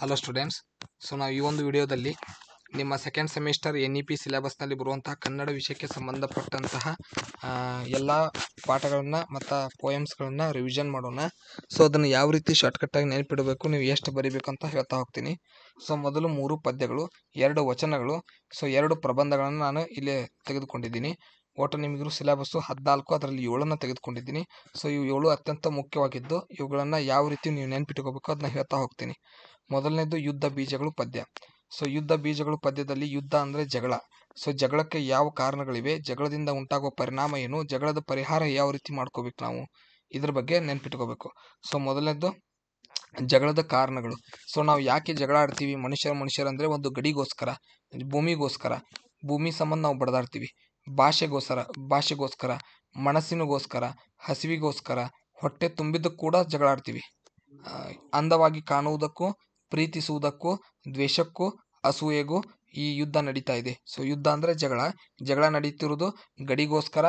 Hello students so ನಾವು ಈ ಒಂದು ವಿಡಿಯೋದಲ್ಲಿ ನಿಮ್ಮ second semester N E P ಸಿಲೆಬಸ್ನಲ್ಲಿ ಬರುವಂತಹ ಕನ್ನಡ ವಿಷಯಕ್ಕೆ ಸಂಬಂಧಪಟ್ಟಂತಹ ಎಲ್ಲ ಪಾಠಗಳನ್ನು ಮತ್ತು ಪೋಯಮ್ಸ್ಗಳನ್ನು ರಿವಿಷನ್ ಮಾಡೋಣ ಸೊ ಅದನ್ನು ಯಾವ ರೀತಿ ಶಾರ್ಟ್ಕಟ್ಟಾಗಿ ನೆನಪಿಡಬೇಕು ನೀವು ಎಷ್ಟು ಬರಿಬೇಕು ಅಂತ ಹೇಳ್ತಾ ಹೋಗ್ತೀನಿ ಸೊ ಮೊದಲು ಮೂರು ಪದ್ಯಗಳು ಎರಡು ವಚನಗಳು ಸೊ ಎರಡು ಪ್ರಬಂಧಗಳನ್ನು ನಾನು ಇಲ್ಲಿ ತೆಗೆದುಕೊಂಡಿದ್ದೀನಿ ಒಟ್ಟು ನಿಮಗಿರೋ ಸಿಲೆಬಸ್ಸು ಹದಿನಾಲ್ಕು ಅದರಲ್ಲಿ ಏಳನ್ನು ತೆಗೆದುಕೊಂಡಿದ್ದೀನಿ ಸೊ ಇವು ಏಳು ಅತ್ಯಂತ ಮುಖ್ಯವಾಗಿದ್ದು ಇವುಗಳನ್ನು ಯಾವ ರೀತಿ ನೀವು ನೆನ್ಪಿಟ್ಕೋಬೇಕು ಅದನ್ನ ಹೇಳ್ತಾ ಹೋಗ್ತೀನಿ ಮೊದಲನೇದು ಯುದ್ಧ ಬೀಜಗಳು ಪದ್ಯ ಸೊ ಯುದ್ಧ ಬೀಜಗಳು ಪದ್ಯದಲ್ಲಿ ಯುದ್ಧ ಅಂದರೆ ಜಗಳ ಸೊ ಜಗಳಕ್ಕೆ ಯಾವ ಕಾರಣಗಳಿವೆ ಜಗಳದಿಂದ ಉಂಟಾಗುವ ಪರಿಣಾಮ ಏನು ಜಗಳದ ಪರಿಹಾರ ಯಾವ ರೀತಿ ಮಾಡ್ಕೋಬೇಕು ನಾವು ಇದ್ರ ಬಗ್ಗೆ ನೆನ್ಪಿಟ್ಕೋಬೇಕು ಸೊ ಮೊದಲನೇದು ಜಗಳದ ಕಾರಣಗಳು ಸೊ ನಾವು ಯಾಕೆ ಜಗಳ ಆಡ್ತೀವಿ ಮನುಷ್ಯರ ಮನುಷ್ಯರಂದರೆ ಒಂದು ಗಡಿಗೋಸ್ಕರ ಭೂಮಿಗೋಸ್ಕರ ಭೂಮಿ ಸಂಬಂಧ ನಾವು ಬಡದಾಡ್ತೀವಿ ಭಾಷೆಗೋಸ್ಕರ ಭಾಷೆಗೋಸ್ಕರ ಮನಸ್ಸಿನಗೋಸ್ಕರ ಹಸಿವಿಗೋಸ್ಕರ ಹೊಟ್ಟೆ ತುಂಬಿದ್ದು ಕೂಡ ಜಗಳ ಆಡ್ತೀವಿ ಅಂದವಾಗಿ ಕಾಣುವುದಕ್ಕೂ ಪ್ರೀತಿಸುವುದಕ್ಕೂ ದ್ವೇಷಕ್ಕೂ ಅಸೂಯೆಗೂ ಈ ಯುದ್ಧ ನಡೀತಾ ಇದೆ ಸೊ ಯುದ್ಧ ಅಂದರೆ ಜಗಳ ಜಗಳ ನಡೀತಿರುವುದು ಗಡಿಗೋಸ್ಕರ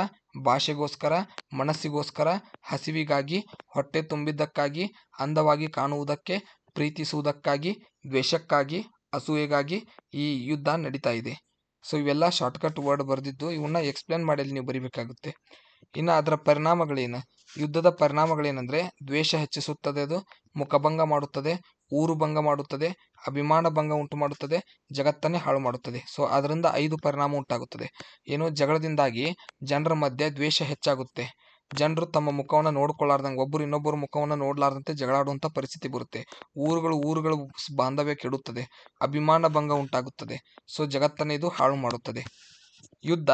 ಭಾಷೆಗೋಸ್ಕರ ಮನಸ್ಸಿಗೋಸ್ಕರ ಹಸಿವಿಗಾಗಿ ಹೊಟ್ಟೆ ತುಂಬಿದ್ದಕ್ಕಾಗಿ ಅಂದವಾಗಿ ಕಾಣುವುದಕ್ಕೆ ಪ್ರೀತಿಸುವುದಕ್ಕಾಗಿ ದ್ವೇಷಕ್ಕಾಗಿ ಅಸೂಯೆಗಾಗಿ ಈ ಯುದ್ಧ ನಡೀತಾ ಇದೆ ಸೊ ಇವೆಲ್ಲ ಶಾರ್ಟ್ಕಟ್ ವರ್ಡ್ ಬರೆದಿದ್ದು ಇವನ್ನ ಎಕ್ಸ್ಪ್ಲೇನ್ ಮಾಡಿಯಲ್ಲಿ ನೀವು ಬರಿಬೇಕಾಗುತ್ತೆ ಇನ್ನು ಅದರ ಪರಿಣಾಮಗಳೇನು ಯುದ್ಧದ ಪರಿಣಾಮಗಳೇನೆಂದರೆ ದ್ವೇಷ ಹೆಚ್ಚಿಸುತ್ತದೆ ಅದು ಮುಖಭಂಗ ಮಾಡುತ್ತದೆ ಊರು ಭಂಗ ಮಾಡುತ್ತದೆ ಅಭಿಮಾನ ಭಂಗ ಉಂಟು ಮಾಡುತ್ತದೆ ಜಗತ್ತನ್ನೇ ಹಾಳು ಮಾಡುತ್ತದೆ ಸೊ ಅದರಿಂದ ಐದು ಪರಿಣಾಮ ಉಂಟಾಗುತ್ತದೆ ಏನು ಜಗಳದಿಂದಾಗಿ ಜನರ ಮಧ್ಯೆ ದ್ವೇಷ ಹೆಚ್ಚಾಗುತ್ತೆ ಜನರು ತಮ್ಮ ಮುಖವನ್ನು ನೋಡ್ಕೊಳ್ಳಾರ್ದಂಗೆ ಒಬ್ಬರು ಇನ್ನೊಬ್ಬರು ಮುಖವನ್ನು ನೋಡಲಾರ್ದಂತೆ ಜಗಳಾಡುವಂಥ ಪರಿಸ್ಥಿತಿ ಬರುತ್ತೆ ಊರುಗಳು ಊರುಗಳು ಬಾಂಧವ್ಯ ಕೆಡುತ್ತದೆ ಅಭಿಮಾನ ಭಂಗ ಉಂಟಾಗುತ್ತದೆ ಸೊ ಜಗತ್ತನ್ನೇ ಇದು ಹಾಳು ಮಾಡುತ್ತದೆ ಯುದ್ಧ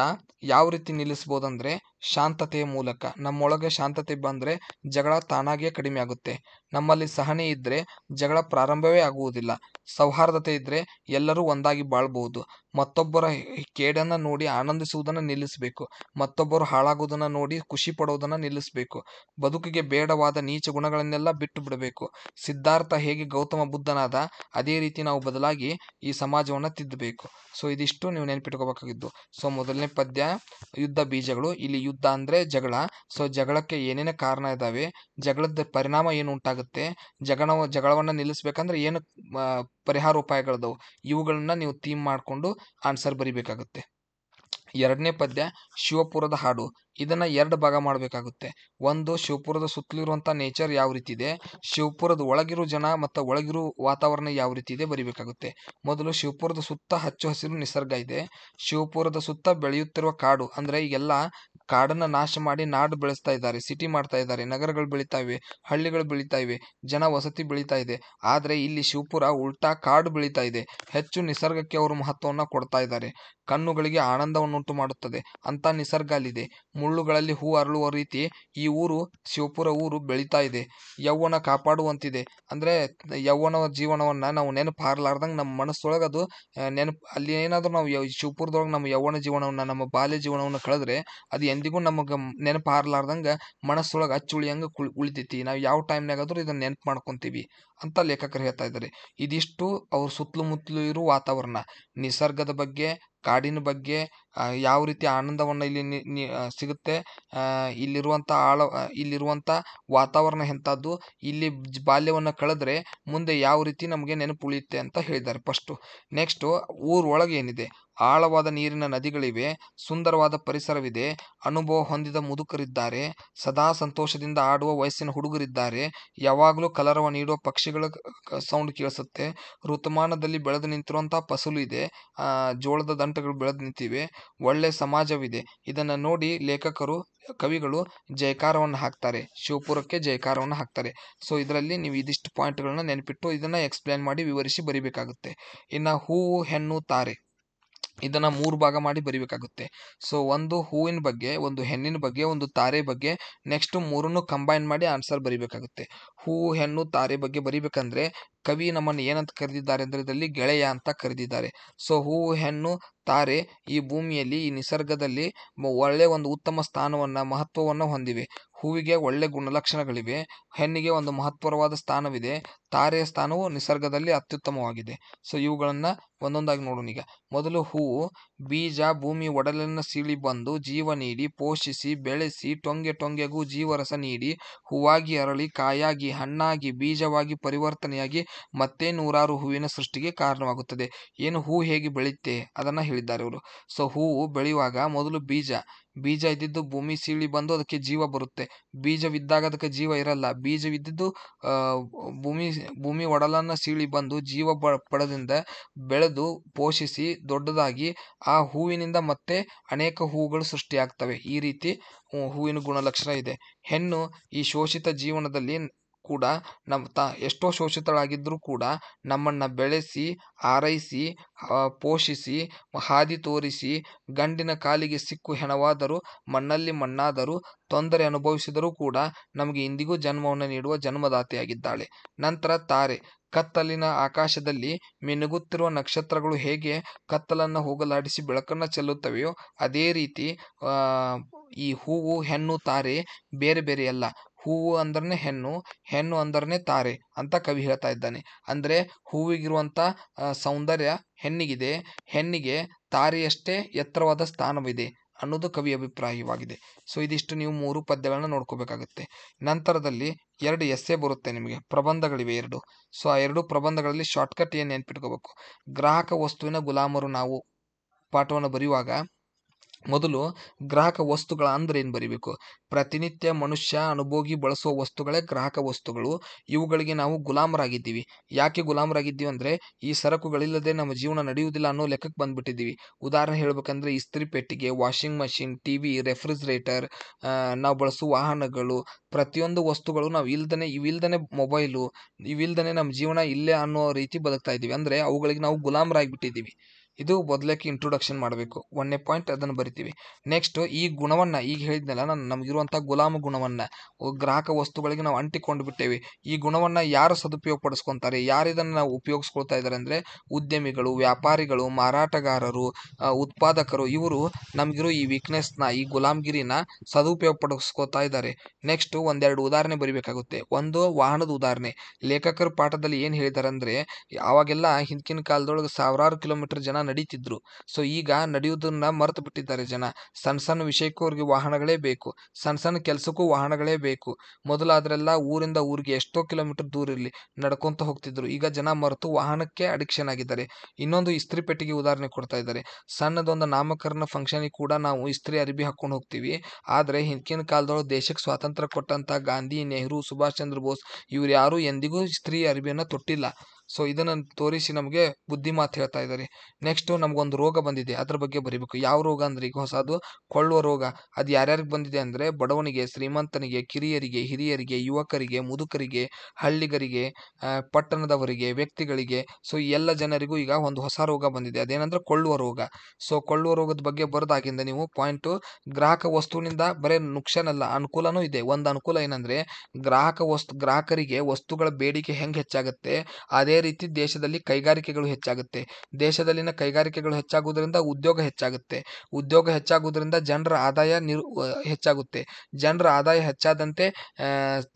ಯಾವ ರೀತಿ ನಿಲ್ಲಿಸ್ಬೋದಂದರೆ ಶಾಂತತೆಯ ಮೂಲಕ ನಮ್ಮೊಳಗೆ ಶಾಂತತೆ ಬಂದರೆ ಜಗಳ ತಾನಾಗಿಯೇ ಕಡಿಮೆ ಆಗುತ್ತೆ ನಮ್ಮಲ್ಲಿ ಸಹನೆ ಇದ್ದರೆ ಜಗಳ ಪ್ರಾರಂಭವೇ ಆಗುವುದಿಲ್ಲ ಸೌಹಾರ್ದತೆ ಇದ್ದರೆ ಎಲ್ಲರೂ ಒಂದಾಗಿ ಬಾಳ್ಬಹುದು ಮತ್ತೊಬ್ಬರ ಕೇಡನ್ನು ನೋಡಿ ಆನಂದಿಸುವುದನ್ನು ನಿಲ್ಲಿಸಬೇಕು ಮತ್ತೊಬ್ಬರು ಹಾಳಾಗುವುದನ್ನು ನೋಡಿ ಖುಷಿ ಪಡುವುದನ್ನು ನಿಲ್ಲಿಸಬೇಕು ಬದುಕಿಗೆ ಬೇಡವಾದ ನೀಚ ಗುಣಗಳನ್ನೆಲ್ಲ ಬಿಟ್ಟು ಬಿಡಬೇಕು ಸಿದ್ಧಾರ್ಥ ಹೇಗೆ ಗೌತಮ ಬುದ್ಧನಾದ ಅದೇ ರೀತಿ ನಾವು ಬದಲಾಗಿ ಈ ಸಮಾಜವನ್ನು ತಿದ್ದಬೇಕು ಸೊ ಇದಿಷ್ಟು ನೀವು ನೆನಪಿಟ್ಕೋಬೇಕಾಗಿದ್ದು ಸೊ ಮೊದಲನೇ ಪದ್ಯ ಯುದ್ಧ ಬೀಜಗಳು ಇಲ್ಲಿ ಯುದ್ಧ ಯುದ್ಧ ಅಂದರೆ ಜಗಳ ಸೊ ಜಗಳಕ್ಕೆ ಏನೇನು ಕಾರಣ ಇದಾವೆ ಜಗಳದ ಪರಿಣಾಮ ಏನು ಉಂಟಾಗುತ್ತೆ ಜಗಳ ಜಗಳವನ್ನು ನಿಲ್ಲಿಸಬೇಕಂದ್ರೆ ಏನು ಪರಿಹಾರ ಉಪಾಯಗಳದವು ಇವುಗಳನ್ನ ನೀವು ಥೀಮ್ ಮಾಡಿಕೊಂಡು ಆನ್ಸರ್ ಬರಿಬೇಕಾಗುತ್ತೆ ಎರಡನೇ ಪದ್ಯ ಶಿವಪುರದ ಹಾಡು ಇದನ್ನ ಎರಡು ಭಾಗ ಮಾಡಬೇಕಾಗುತ್ತೆ ಒಂದು ಶಿವಪುರದ ಸುತ್ತಲೂ ನೇಚರ್ ಯಾವ ರೀತಿ ಇದೆ ಶಿವಪುರದ ಒಳಗಿರೋ ಜನ ಮತ್ತು ಒಳಗಿರೋ ವಾತಾವರಣ ಯಾವ ರೀತಿ ಇದೆ ಬರಿಬೇಕಾಗುತ್ತೆ ಮೊದಲು ಶಿವಪುರದ ಸುತ್ತ ಹಚ್ಚು ಹಸಿರು ನಿಸರ್ಗ ಇದೆ ಶಿವಪುರದ ಸುತ್ತ ಬೆಳೆಯುತ್ತಿರುವ ಕಾಡು ಅಂದರೆ ಈಗೆಲ್ಲ ಕಾಡನ್ನ ನಾಶ ಮಾಡಿ ನಾಡು ಬೆಳೆಸ್ತಾ ಇದ್ದಾರೆ ಸಿಟಿ ಮಾಡ್ತಾ ಇದ್ದಾರೆ ನಗರಗಳು ಬೆಳೀತಾ ಇವೆ ಹಳ್ಳಿಗಳು ಬೆಳೀತಾ ಇವೆ ಜನ ವಸತಿ ಬೆಳೀತಾ ಇದೆ ಆದರೆ ಇಲ್ಲಿ ಶಿವಪುರ ಉಲ್ಟಾ ಕಾಡು ಬೆಳೀತಾ ಇದೆ ಹೆಚ್ಚು ನಿಸರ್ಗಕ್ಕೆ ಅವರು ಮಹತ್ವವನ್ನು ಕೊಡ್ತಾ ಇದ್ದಾರೆ ಕಣ್ಣುಗಳಿಗೆ ಆನಂದವನ್ನುಂಟು ಮಾಡುತ್ತದೆ ಅಂತ ನಿಸರ್ಗ ಅಲ್ಲಿದೆ ಮುಳ್ಳುಗಳಲ್ಲಿ ಹೂ ಅರಳುವ ರೀತಿ ಈ ಊರು ಶಿವಪುರ ಊರು ಬೆಳೀತಾ ಇದೆ ಯೌವನ ಕಾಪಾಡುವಂತಿದೆ ಅಂದರೆ ಯೌವನ ಜೀವನವನ್ನು ನಾವು ನೆನಪು ಹಾರಲಾರ್ದಂಗೆ ನಮ್ಮ ಮನಸ್ಸೊಳಗೆ ಅದು ನೆನಪು ಅಲ್ಲಿ ಏನಾದರೂ ನಾವು ಶಿವಪುರದೊಳಗೆ ನಮ್ಮ ಯೌವನ ಜೀವನವನ್ನು ನಮ್ಮ ಬಾಲ್ಯ ಜೀವನವನ್ನು ಕಳೆದ್ರೆ ಅದು ಎಂದಿಗೂ ನಮಗೆ ನೆನಪಾರ್ಲಾರ್ದಂಗೆ ಮನಸ್ಸೊಳಗೆ ಅಚ್ಚುಳಿಯಂಗೆ ಕುಳ್ ಉಳಿತೈತಿ ನಾವು ಯಾವ ಟೈಮ್ನಾಗಾದರೂ ಇದನ್ನು ನೆನಪು ಮಾಡ್ಕೊತೀವಿ ಅಂತ ಲೇಖಕರು ಹೇಳ್ತಾ ಇದ್ದಾರೆ ಇದಿಷ್ಟು ಅವ್ರ ಸುತ್ತಲೂ ಮುತ್ತಲೂ ಇರೋ ವಾತಾವರಣ ನಿಸರ್ಗದ ಬಗ್ಗೆ ಕಾಡಿನ ಬಗ್ಗೆ ಯಾವ ರೀತಿ ಆನಂದವನ್ನು ಇಲ್ಲಿ ನಿ ಸಿಗುತ್ತೆ ಇಲ್ಲಿರುವಂಥ ಆಳ ಇಲ್ಲಿರುವಂಥ ವಾತಾವರಣ ಎಂಥದ್ದು ಇಲ್ಲಿ ಬಾಲ್ಯವನ್ನು ಕಳೆದ್ರೆ ಮುಂದೆ ಯಾವ ರೀತಿ ನಮಗೆ ನೆನಪು ಉಳಿಯುತ್ತೆ ಅಂತ ಹೇಳಿದ್ದಾರೆ ಫಸ್ಟ್ ನೆಕ್ಸ್ಟು ಊರೊಳಗೆ ಏನಿದೆ ಆಳವಾದ ನೀರಿನ ನದಿಗಳಿವೆ ಸುಂದರವಾದ ಪರಿಸರವಿದೆ ಅನುಭವ ಹೊಂದಿದ ಮುದುಕರಿದ್ದಾರೆ ಸದಾ ಸಂತೋಷದಿಂದ ಆಡುವ ವಯಸ್ಸಿನ ಹುಡುಗರಿದ್ದಾರೆ ಯಾವಾಗಲೂ ಕಲರವ ನೀಡುವ ಪಕ್ಷಿಗಳ ಸೌಂಡ್ ಕೇಳಿಸುತ್ತೆ ಋತುಮಾನದಲ್ಲಿ ಬೆಳೆದು ನಿಂತಿರುವಂಥ ಫಸಲು ಇದೆ ಜೋಳದ ದಂಟ ಸಿದ್ಧಾಂತಗಳು ಬೆಳೆದು ನಿಂತಿವೆ ಒಳ್ಳೆ ಸಮಾಜವಿದೆ ಇದನ್ನು ನೋಡಿ ಲೇಖಕರು ಕವಿಗಳು ಜಯಕಾರವನ್ನು ಹಾಕ್ತಾರೆ ಶಿವಪುರಕ್ಕೆ ಜಯಕಾರವನ್ನು ಹಾಕ್ತಾರೆ ಸೊ ಇದರಲ್ಲಿ ನೀವು ಇದಿಷ್ಟು ಪಾಯಿಂಟ್ಗಳನ್ನ ನೆನಪಿಟ್ಟು ಇದನ್ನು ಎಕ್ಸ್ಪ್ಲೇನ್ ಮಾಡಿ ವಿವರಿಸಿ ಬರಿಬೇಕಾಗುತ್ತೆ ಇನ್ನು ಹೂವು ಹೆಣ್ಣು ತಾರೆ ಇದನ್ನು ಮೂರು ಭಾಗ ಮಾಡಿ ಬರಿಬೇಕಾಗುತ್ತೆ ಸೊ ಒಂದು ಹೂವಿನ ಬಗ್ಗೆ ಒಂದು ಹೆಣ್ಣಿನ ಬಗ್ಗೆ ಒಂದು ತಾರೆ ಬಗ್ಗೆ ನೆಕ್ಸ್ಟ್ ಮೂರನ್ನು ಕಂಬೈನ್ ಮಾಡಿ ಆನ್ಸರ್ ಬರಿಬೇಕಾಗುತ್ತೆ ಹೂವು ಹೆಣ್ಣು ತಾರೆ ಬಗ್ಗೆ ಬರಿಬೇಕಂದ್ರೆ ಕವಿ ನಮ್ಮನ್ನು ಏನಂತ ಕರೆದಿದ್ದಾರೆ ಅಂದರೆ ಇದರಲ್ಲಿ ಗೆಳೆಯ ಅಂತ ಕರೆದಿದ್ದಾರೆ ಸೊ ಹೂವು ಹೆಣ್ಣು ತಾರೆ ಈ ಭೂಮಿಯಲ್ಲಿ ಈ ನಿಸರ್ಗದಲ್ಲಿ ಒಳ್ಳೆಯ ಒಂದು ಉತ್ತಮ ಸ್ಥಾನವನ್ನು ಮಹತ್ವವನ್ನು ಹೊಂದಿವೆ ಹೂವಿಗೆ ಒಳ್ಳೆಯ ಗುಣಲಕ್ಷಣಗಳಿವೆ ಹೆಣ್ಣಿಗೆ ಒಂದು ಮಹತ್ವರವಾದ ಸ್ಥಾನವಿದೆ ತಾರೆಯ ಸ್ಥಾನವು ನಿಸರ್ಗದಲ್ಲಿ ಅತ್ಯುತ್ತಮವಾಗಿದೆ ಸೊ ಇವುಗಳನ್ನು ಒಂದೊಂದಾಗಿ ನೋಡೋಣ ಈಗ ಮೊದಲು ಹೂವು ಬೀಜ ಭೂಮಿ ಒಡಲನ್ನು ಸೀಳಿ ಬಂದು ಜೀವ ನೀಡಿ ಪೋಷಿಸಿ ಬೆಳೆಸಿ ಟೊಂಗೆ ಟೊಂಗೆಗೂ ಜೀವರಸ ನೀಡಿ ಹೂವಾಗಿ ಅರಳಿ ಕಾಯಾಗಿ ಹಣ್ಣಾಗಿ ಬೀಜವಾಗಿ ಪರಿವರ್ತನೆಯಾಗಿ ಮತ್ತೆ ನೂರಾರು ಹೂವಿನ ಸೃಷ್ಟಿಗೆ ಕಾರಣವಾಗುತ್ತದೆ ಏನು ಹೂ ಹೇಗೆ ಬೆಳೆಯುತ್ತೆ ಅದನ್ನ ಹೇಳಿದ್ದಾರೆ ಇವರು ಸೊ ಹೂವು ಬೆಳೆಯುವಾಗ ಮೊದಲು ಬೀಜ ಬೀಜ ಇದ್ದಿದ್ದು ಭೂಮಿ ಸೀಳಿ ಬಂದು ಅದಕ್ಕೆ ಜೀವ ಬರುತ್ತೆ ಬೀಜವಿದ್ದಾಗ ಅದಕ್ಕೆ ಜೀವ ಇರಲ್ಲ ಬೀಜವಿದ್ದಿದ್ದು ಭೂಮಿ ಭೂಮಿ ಒಡಲನ್ನು ಸೀಳಿ ಬಂದು ಜೀವ ಬ ಬೆಳೆದು ಪೋಷಿಸಿ ದೊಡ್ಡದಾಗಿ ಆ ಹೂವಿನಿಂದ ಮತ್ತೆ ಅನೇಕ ಹೂವುಗಳು ಸೃಷ್ಟಿಯಾಗ್ತವೆ ಈ ರೀತಿ ಹೂವಿನ ಗುಣಲಕ್ಷಣ ಇದೆ ಹೆಣ್ಣು ಈ ಶೋಷಿತ ಜೀವನದಲ್ಲಿ ಕೂಡ ನಮ್ಮ ತ ಎಷ್ಟೋ ಶೋಷಿತಳಾಗಿದ್ದರೂ ಕೂಡ ನಮ್ಮನ್ನು ಬೆಳೆಸಿ ಆರೈಸಿ ಪೋಷಿಸಿ ಹಾದಿ ತೋರಿಸಿ ಗಂಡಿನ ಕಾಲಿಗೆ ಸಿಕ್ಕು ಹೆಣವಾದರೂ ಮಣ್ಣಲ್ಲಿ ಮಣ್ಣಾದರೂ ತೊಂದರೆ ಅನುಭವಿಸಿದರೂ ಕೂಡ ನಮಗೆ ಇಂದಿಗೂ ಜನ್ಮವನ್ನು ನೀಡುವ ಜನ್ಮದಾತೆಯಾಗಿದ್ದಾಳೆ ನಂತರ ತಾರೆ ಕತ್ತಲಿನ ಆಕಾಶದಲ್ಲಿ ಮಿನುಗುತ್ತಿರುವ ನಕ್ಷತ್ರಗಳು ಹೇಗೆ ಕತ್ತಲನ್ನು ಹೋಗಲಾಡಿಸಿ ಬೆಳಕನ್ನು ಚೆಲ್ಲುತ್ತವೆಯೋ ಅದೇ ರೀತಿ ಈ ಹೂವು ಹೆಣ್ಣು ತಾರೆ ಬೇರೆ ಬೇರೆಯಲ್ಲ ಹೂವು ಅಂದ್ರೆ ಹೆಣ್ಣು ಹೆಣ್ಣು ಅಂದ್ರೆ ತಾರೆ ಅಂತ ಕವಿ ಹೇಳ್ತಾ ಇದ್ದಾನೆ ಅಂದರೆ ಹೂವಿಗಿರುವಂಥ ಸೌಂದರ್ಯ ಹೆಣ್ಣಿಗಿದೆ ಹೆಣ್ಣಿಗೆ ತಾರೆಯಷ್ಟೇ ಎತ್ತರವಾದ ಸ್ಥಾನವಿದೆ ಅನ್ನೋದು ಕವಿ ಅಭಿಪ್ರಾಯವಾಗಿದೆ ಸೊ ಇದಿಷ್ಟು ನೀವು ಮೂರು ಪದ್ಯಗಳನ್ನ ನೋಡ್ಕೋಬೇಕಾಗುತ್ತೆ ನಂತರದಲ್ಲಿ ಎರಡು ಎಸ್ಸೆ ಬರುತ್ತೆ ನಿಮಗೆ ಪ್ರಬಂಧಗಳಿವೆ ಎರಡು ಸೊ ಆ ಎರಡು ಪ್ರಬಂಧಗಳಲ್ಲಿ ಶಾರ್ಟ್ಕಟ್ ಏನು ನೆನ್ಪಿಟ್ಕೋಬೇಕು ಗ್ರಾಹಕ ವಸ್ತುವಿನ ಗುಲಾಮರು ನಾವು ಪಾಠವನ್ನು ಬರೆಯುವಾಗ ಮೊದಲು ಗ್ರಾಹಕ ವಸ್ತುಗಳ ಅಂದ್ರೆ ಏನು ಬರಿಬೇಕು ಪ್ರತಿನಿತ್ಯ ಮನುಷ್ಯ ಅನುಭೋಗಿ ಬಳಸುವ ವಸ್ತುಗಳೇ ಗ್ರಾಹಕ ವಸ್ತುಗಳು ಇವುಗಳಿಗೆ ನಾವು ಗುಲಾಮರಾಗಿದ್ದೀವಿ ಯಾಕೆ ಗುಲಾಮರಾಗಿದ್ದೀವಿ ಅಂದರೆ ಈ ಸರಕುಗಳಿಲ್ಲದೆ ನಮ್ಮ ಜೀವನ ನಡೆಯುವುದಿಲ್ಲ ಅನ್ನೋ ಲೆಕ್ಕಕ್ಕೆ ಬಂದುಬಿಟ್ಟಿದ್ದೀವಿ ಉದಾಹರಣೆ ಹೇಳಬೇಕಂದ್ರೆ ಇಸ್ತ್ರಿ ಪೆಟ್ಟಿಗೆ washing machine T V refrigerator ನಾವು ಬಳಸುವ ವಾಹನಗಳು ಪ್ರತಿಯೊಂದು ವಸ್ತುಗಳು ನಾವು ಇಲ್ದನೆ ಇವಿಲ್ದನೆ ಮೊಬೈಲು ಇವಿಲ್ದನೆ ನಮ್ಮ ಜೀವನ ಇಲ್ಲೇ ಅನ್ನೋ ರೀತಿ ಬದುಕ್ತಾ ಇದ್ದೀವಿ ಅಂದರೆ ಅವುಗಳಿಗೆ ನಾವು ಗುಲಾಮರಾಗಿಬಿಟ್ಟಿದ್ದೀವಿ ಇದು ಬದಲಕ್ಕೆ ಇಂಟ್ರೊಡಕ್ಷನ್ ಮಾಡಬೇಕು ಒಂದನೇ ಪಾಯಿಂಟ್ ಅದನ್ನು ಬರಿತೀವಿ ನೆಕ್ಸ್ಟ್ ಈ ಗುಣವನ್ನು ಈಗ ಹೇಳಿದ್ನಲ್ಲ ನಾನು ನಮಗಿರುವಂಥ ಗುಲಾಮ ಗುಣವನ್ನು ಗ್ರಾಹಕ ವಸ್ತುಗಳಿಗೆ ನಾವು ಅಂಟಿಕೊಂಡು ಬಿಟ್ಟೇವೆ ಈ ಗುಣವನ್ನು ಯಾರು ಸದುಪಯೋಗ ಪಡಿಸ್ಕೊತಾರೆ ಯಾರು ಇದನ್ನು ನಾವು ಉಪಯೋಗಿಸ್ಕೊಳ್ತಾ ಇದ್ದಾರೆ ಅಂದರೆ ಉದ್ಯಮಿಗಳು ವ್ಯಾಪಾರಿಗಳು ಮಾರಾಟಗಾರರು ಉತ್ಪಾದಕರು ಇವರು ನಮಗಿರೋ ಈ ವೀಕ್ನೆಸ್ನ ಈ ಗುಲಾಮಗಿರಿನ ಸದುಪಯೋಗ ಪಡಿಸ್ಕೊತಾ ಇದ್ದಾರೆ ನೆಕ್ಸ್ಟ್ ಒಂದೆರಡು ಉದಾಹರಣೆ ಬರೀಬೇಕಾಗುತ್ತೆ ಒಂದು ವಾಹನದ ಉದಾಹರಣೆ ಲೇಖಕರ ಪಾಠದಲ್ಲಿ ಏನು ಹೇಳಿದ್ದಾರೆ ಅಂದರೆ ಆವಾಗೆಲ್ಲ ಹಿಂದಿನ ಕಾಲದೊಳಗೆ ಸಾವಿರಾರು ಕಿಲೋಮೀಟರ್ ಜನ ನಡೀತಿದ್ರು ಸೊ ಈಗ ನಡೆಯೋದನ್ನ ಮರೆತು ಬಿಟ್ಟಿದ್ದಾರೆ ಜನ ಸಣ್ಣ ಸಣ್ಣ ವಿಷಯಕ್ಕೂ ಅವ್ರಿಗೆ ವಾಹನಗಳೇ ಬೇಕು ಸಣ್ಣ ಸಣ್ಣ ಕೆಲಸಕ್ಕೂ ವಾಹನಗಳೇ ಬೇಕು ಮೊದಲಾದ್ರೆಲ್ಲ ಊರಿಂದ ಊರಿಗೆ ಎಷ್ಟೋ ಕಿಲೋಮೀಟರ್ ದೂರ ಇರಲಿ ನಡ್ಕೊತ ಹೋಗ್ತಿದ್ರು ಈಗ ಜನ ಮರೆತು ವಾಹನಕ್ಕೆ ಅಡಿಕ್ಷನ್ ಆಗಿದ್ದಾರೆ ಇನ್ನೊಂದು ಇಸ್ತ್ರಿ ಪೆಟ್ಟಿಗೆ ಉದಾಹರಣೆ ಕೊಡ್ತಾ ಇದ್ದಾರೆ ಸಣ್ಣದೊಂದು ನಾಮಕರಣ ಫಂಕ್ಷನಿಗೆ ಕೂಡ ನಾವು ಇಸ್ತ್ರಿ ಅರಿಬಿ ಹಾಕೊಂಡು ಹೋಗ್ತೀವಿ ಆದರೆ ಹಿಂದಿನ ಕಾಲದೊಳಗೆ ದೇಶಕ್ಕೆ ಸ್ವಾತಂತ್ರ್ಯ ಕೊಟ್ಟಂತ ಗಾಂಧಿ ನೆಹರು ಸುಭಾಷ್ ಚಂದ್ರ ಬೋಸ್ ಇವ್ರು ಯಾರು ಎಂದಿಗೂ ಸ್ತ್ರೀ ಅರಿಬಿಯನ್ನು ತೊಟ್ಟಿಲ್ಲ ಸೊ ಇದನ್ನು ತೋರಿಸಿ ನಮಗೆ ಮಾತು ಹೇಳ್ತಾ ಇದ್ದಾರೆ ನೆಕ್ಸ್ಟು ನಮಗೊಂದು ರೋಗ ಬಂದಿದೆ ಅದ್ರ ಬಗ್ಗೆ ಬರೀಬೇಕು ಯಾವ ರೋಗ ಅಂದರೆ ಈಗ ಹೊಸದು ಕೊಳ್ಳುವ ರೋಗ ಅದು ಯಾರ್ಯಾರಿಗೆ ಬಂದಿದೆ ಅಂದರೆ ಬಡವನಿಗೆ ಶ್ರೀಮಂತನಿಗೆ ಕಿರಿಯರಿಗೆ ಹಿರಿಯರಿಗೆ ಯುವಕರಿಗೆ ಮುದುಕರಿಗೆ ಹಳ್ಳಿಗರಿಗೆ ಪಟ್ಟಣದವರಿಗೆ ವ್ಯಕ್ತಿಗಳಿಗೆ ಸೊ ಎಲ್ಲ ಜನರಿಗೂ ಈಗ ಒಂದು ಹೊಸ ರೋಗ ಬಂದಿದೆ ಅದೇನಂದ್ರೆ ಕೊಳ್ಳುವ ರೋಗ ಸೊ ಕೊಳ್ಳುವ ರೋಗದ ಬಗ್ಗೆ ಬರೋದಾಗಿಂದ ನೀವು ಪಾಯಿಂಟು ಗ್ರಾಹಕ ವಸ್ತುವಿನಿಂದ ಬರೀ ನುಕ್ಸಾನಲ್ಲ ಅನುಕೂಲನೂ ಇದೆ ಒಂದು ಅನುಕೂಲ ಏನಂದರೆ ಗ್ರಾಹಕ ವಸ್ತು ಗ್ರಾಹಕರಿಗೆ ವಸ್ತುಗಳ ಬೇಡಿಕೆ ಹೆಂಗೆ ಹೆಚ್ಚಾಗುತ್ತೆ ಅದೇ ಅದೇ ರೀತಿ ದೇಶದಲ್ಲಿ ಕೈಗಾರಿಕೆಗಳು ಹೆಚ್ಚಾಗುತ್ತೆ ದೇಶದಲ್ಲಿನ ಕೈಗಾರಿಕೆಗಳು ಹೆಚ್ಚಾಗುವುದರಿಂದ ಉದ್ಯೋಗ ಹೆಚ್ಚಾಗುತ್ತೆ ಉದ್ಯೋಗ ಹೆಚ್ಚಾಗುವುದರಿಂದ ಜನರ ಆದಾಯ ನಿರು ಹೆಚ್ಚಾಗುತ್ತೆ ಜನರ ಆದಾಯ ಹೆಚ್ಚಾದಂತೆ